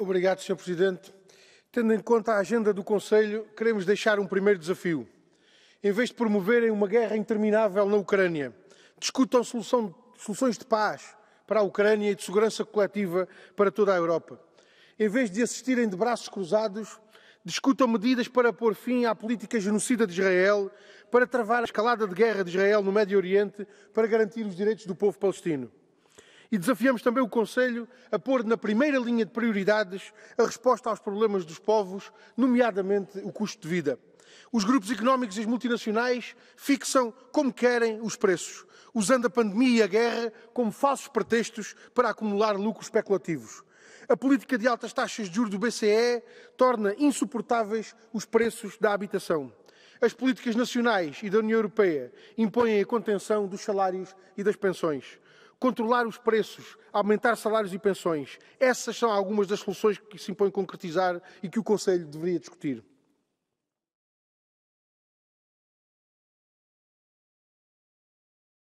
Obrigado, Sr. Presidente. Tendo em conta a agenda do Conselho, queremos deixar um primeiro desafio. Em vez de promoverem uma guerra interminável na Ucrânia, discutam solução, soluções de paz para a Ucrânia e de segurança coletiva para toda a Europa. Em vez de assistirem de braços cruzados, discutam medidas para pôr fim à política genocida de Israel, para travar a escalada de guerra de Israel no Médio Oriente, para garantir os direitos do povo palestino. E desafiamos também o Conselho a pôr na primeira linha de prioridades a resposta aos problemas dos povos, nomeadamente o custo de vida. Os grupos económicos e as multinacionais fixam como querem os preços, usando a pandemia e a guerra como falsos pretextos para acumular lucros especulativos. A política de altas taxas de juros do BCE torna insuportáveis os preços da habitação. As políticas nacionais e da União Europeia impõem a contenção dos salários e das pensões controlar os preços, aumentar salários e pensões. Essas são algumas das soluções que se impõe concretizar e que o Conselho deveria discutir.